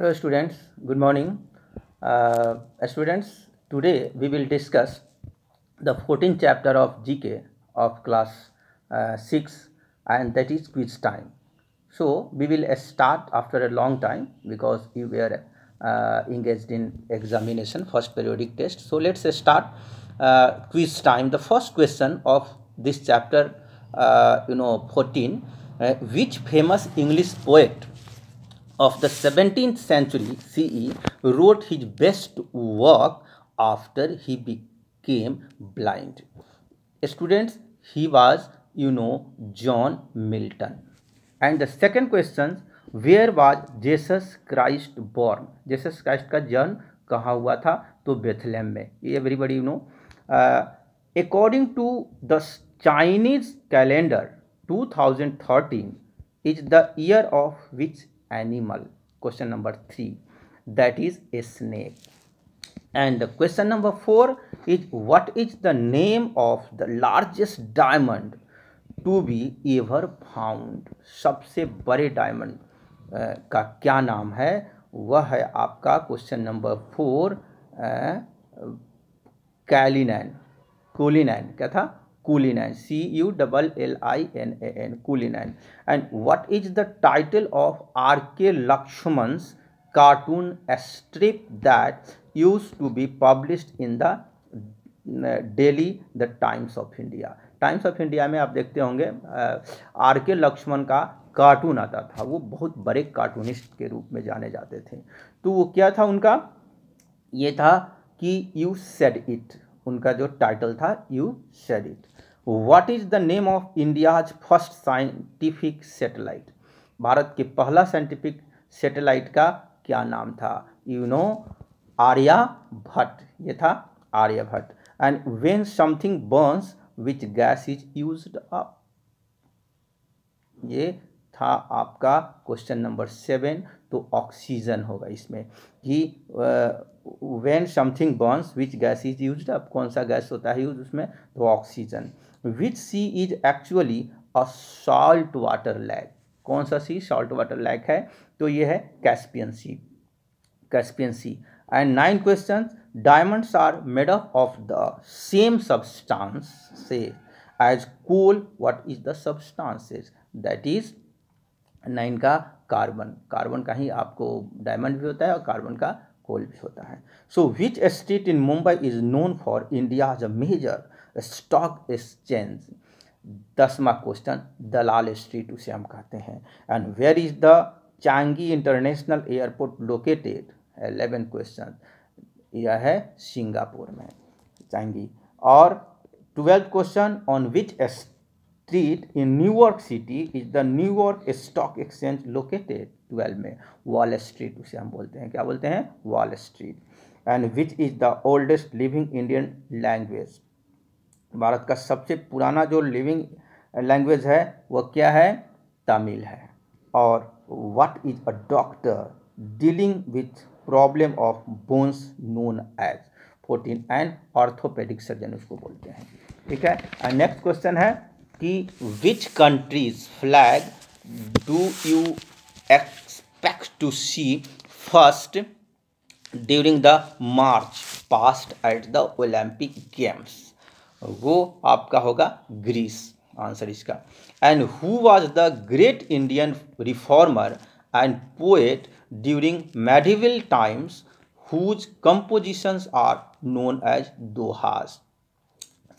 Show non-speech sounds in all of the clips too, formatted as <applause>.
Hello students, good morning. Uh, students, today we will discuss the 14th chapter of GK of class uh, 6 and that is quiz time. So we will uh, start after a long time because we were uh, engaged in examination first periodic test. So let's uh, start quiz time. The first question of this chapter, you know, 14, which famous English poet of the 17th century CE wrote his best work after he became blind. Students, he was, you know, John Milton. And the second question, where was Jesus Christ born? Jesus Christ का जन्म कहाँ हुआ था तो Everybody, में ये know. You uh, According to the Chinese calendar, 2013 is the year of which. Animal question number three that is a snake and question number four is what is the name of the largest diamond to be ever found सबसे बड़े diamond का क्या नाम है वह है आपका question number four Cullinan Cullinan क्या था Cullinan, C-U-L-L-I-N-A-N, Cullinan. And what is the title of R.K. Lakshman's cartoon strip that used to be published in the daily the Times of India? Times of India में आप देखते होंगे are के लक्ष्मण का cartoon आता था वो बहुत बड़े कार्टूनिस्ट के रूप में जाने जाते थे तो वो क्या था उनका ये था कि यू सेड इट उनका जो टाइटल था you said it what is the name of India's first scientific satellite Bharat के पहला साइंटिफिक सेटेलाइट का क्या नाम था यू नो भट्ट ये था Aryabhatta and when something burns which gas is used up ये था आपका क्वेश्चन नंबर सेवन तो ऑक्सीजन होगा इसमें कि when something burns which gas is used up कौन सा गैस होता है यूज उसमें तो oxygen which sea is actually a salt water lake कौन सा सी सॉल्ट वाटर लैग है तो ये है Caspian sea Caspian sea and nine question diamonds are made up of the same substance से as coal what is the substances that is nine का carbon carbon का ही आपको डायमंड भी होता है और कार्बन का कोल भी होता है so which street in Mumbai is known for India as a major stock exchange दसवा क्वेश्चन दलाल स्ट्रीट उसे हम कहते हैं and where is the Changi international airport located eleven question यह है सिंगापुर में चांगी और twelfth question on which street in New York city is the New York stock exchange located twelve में वॉल स्ट्रीट उसे हम बोलते हैं क्या बोलते हैं Wall street and which is the oldest living Indian language भारत का सबसे पुराना जो लिविंग लैंग्वेज है वह क्या है तमिल है और what is a doctor dealing with problem of bones known as fourteen and orthopaedic surgeon उसको बोलते हैं ठीक है नेक्स्ट क्वेश्चन है कि which country's flag do you expect to see first during the march past at the Olympic games वो आपका होगा ग्रीस आंसर इसका and who was the great Indian reformer and poet during medieval times whose compositions are known as dohas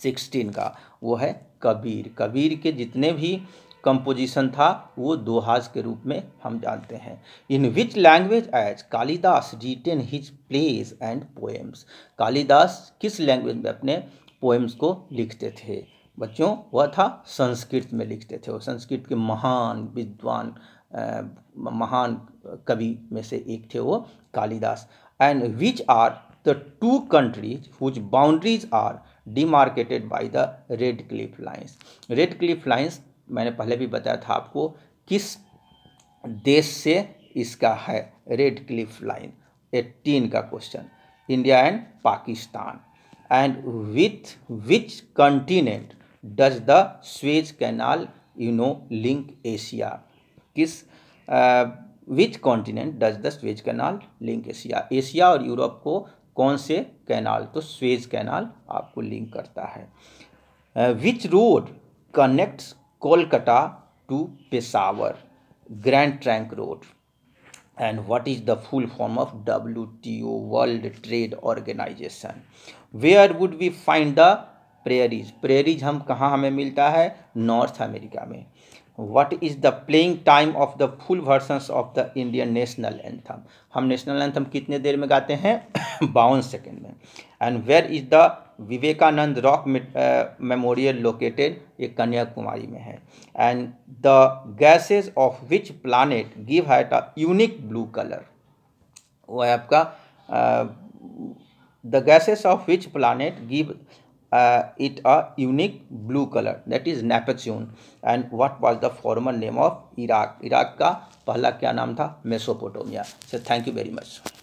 sixteen का वो है कबीर कबीर के जितने भी कंपोजिशन था वो दोहाज के रूप में हम जानते हैं in which language has Kalidas written his plays and poems Kalidas किस लैंग्वेज में अपने पोएम्स को लिखते थे बच्चों वह था संस्कृत में लिखते थे वो संस्कृत के महान विद्वान आ, महान कवि में से एक थे वो Kalidas and which are the two countries whose boundaries are demarcated by the Radcliffe lines Radcliffe lines मैंने पहले भी बताया था आपको किस देश से इसका है रेड क्लिफ लाइन एटीन का question India and Pakistan and with which continent does the Suez canal you know link Asia किस which continent does the Suez canal link Asia Asia और यूरोप को कौन से कैनाल तो स्वेज कैनाल आपको link करता है which road connect Kolkata to Peshawar grand trunk road and what is the full form of W T O world trade organisation where would we find the prairies prairies हम कहाँ हमें मिलता है North America में what is the playing time of the full version of the Indian national anthem हम national anthem कितने देर में गाते हैं <coughs> बावन सेकेंड में and where is the Vivekananda rock memorial located ये कन्याकुमारी में है and the gases of which planet give it a unique blue colour वो है आपका the gases of which planet give uh, it a unique blue color that is napatune and what was the former name of Iraq Iraq ka pehla kya naam tha mesopotamia so thank you very much